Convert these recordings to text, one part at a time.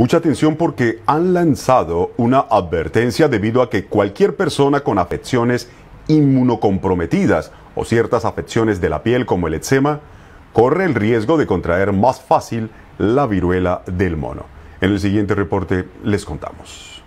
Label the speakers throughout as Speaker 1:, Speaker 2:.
Speaker 1: Mucha atención porque han lanzado una advertencia debido a que cualquier persona con afecciones inmunocomprometidas o ciertas afecciones de la piel como el eczema corre el riesgo de contraer más fácil la viruela del mono. En el siguiente reporte les contamos.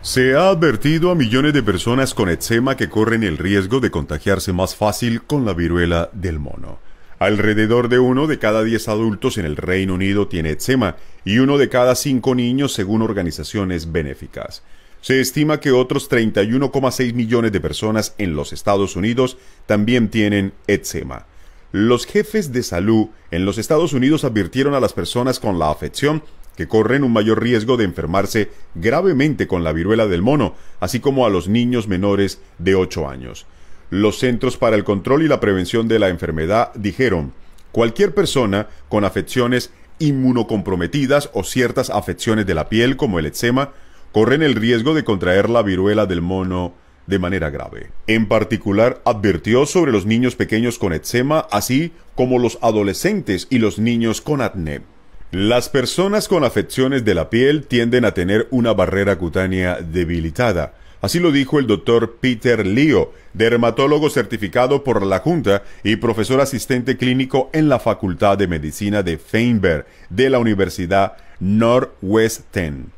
Speaker 1: Se ha advertido a millones de personas con eczema que corren el riesgo de contagiarse más fácil con la viruela del mono. Alrededor de uno de cada diez adultos en el Reino Unido tiene eczema y uno de cada cinco niños según organizaciones benéficas. Se estima que otros 31,6 millones de personas en los Estados Unidos también tienen eczema. Los jefes de salud en los Estados Unidos advirtieron a las personas con la afección que corren un mayor riesgo de enfermarse gravemente con la viruela del mono, así como a los niños menores de 8 años. Los Centros para el Control y la Prevención de la Enfermedad dijeron, cualquier persona con afecciones inmunocomprometidas o ciertas afecciones de la piel como el eczema corren el riesgo de contraer la viruela del mono de manera grave. En particular, advirtió sobre los niños pequeños con eczema, así como los adolescentes y los niños con acné. Las personas con afecciones de la piel tienden a tener una barrera cutánea debilitada. Así lo dijo el doctor Peter Leo, dermatólogo certificado por la Junta y profesor asistente clínico en la Facultad de Medicina de Feinberg de la Universidad Northwestern.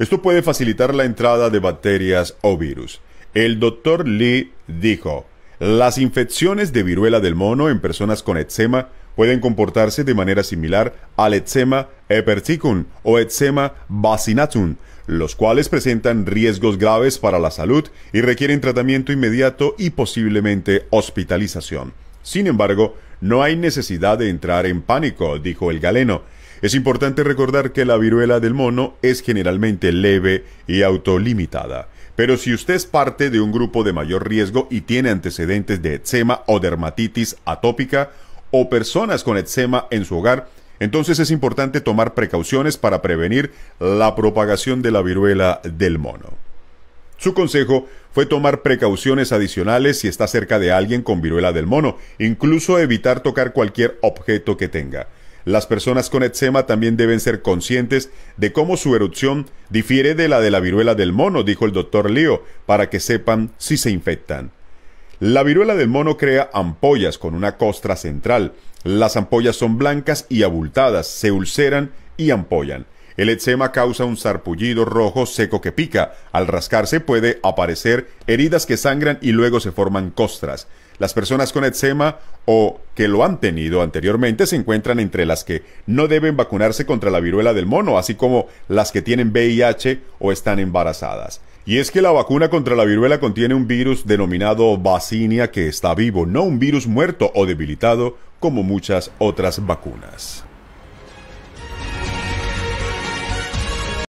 Speaker 1: Esto puede facilitar la entrada de bacterias o virus. El doctor Lee dijo, las infecciones de viruela del mono en personas con eczema pueden comportarse de manera similar al eczema eperticum o eczema bacinatum, los cuales presentan riesgos graves para la salud y requieren tratamiento inmediato y posiblemente hospitalización. Sin embargo, no hay necesidad de entrar en pánico, dijo el galeno. Es importante recordar que la viruela del mono es generalmente leve y autolimitada. Pero si usted es parte de un grupo de mayor riesgo y tiene antecedentes de eczema o dermatitis atópica, o personas con eczema en su hogar, entonces es importante tomar precauciones para prevenir la propagación de la viruela del mono. Su consejo fue tomar precauciones adicionales si está cerca de alguien con viruela del mono, incluso evitar tocar cualquier objeto que tenga. Las personas con eczema también deben ser conscientes de cómo su erupción difiere de la de la viruela del mono, dijo el doctor Leo, para que sepan si se infectan. La viruela del mono crea ampollas con una costra central. Las ampollas son blancas y abultadas, se ulceran y ampollan. El eczema causa un sarpullido rojo seco que pica. Al rascarse puede aparecer heridas que sangran y luego se forman costras. Las personas con eczema o que lo han tenido anteriormente se encuentran entre las que no deben vacunarse contra la viruela del mono, así como las que tienen VIH o están embarazadas. Y es que la vacuna contra la viruela contiene un virus denominado vacinia que está vivo, no un virus muerto o debilitado como muchas otras vacunas.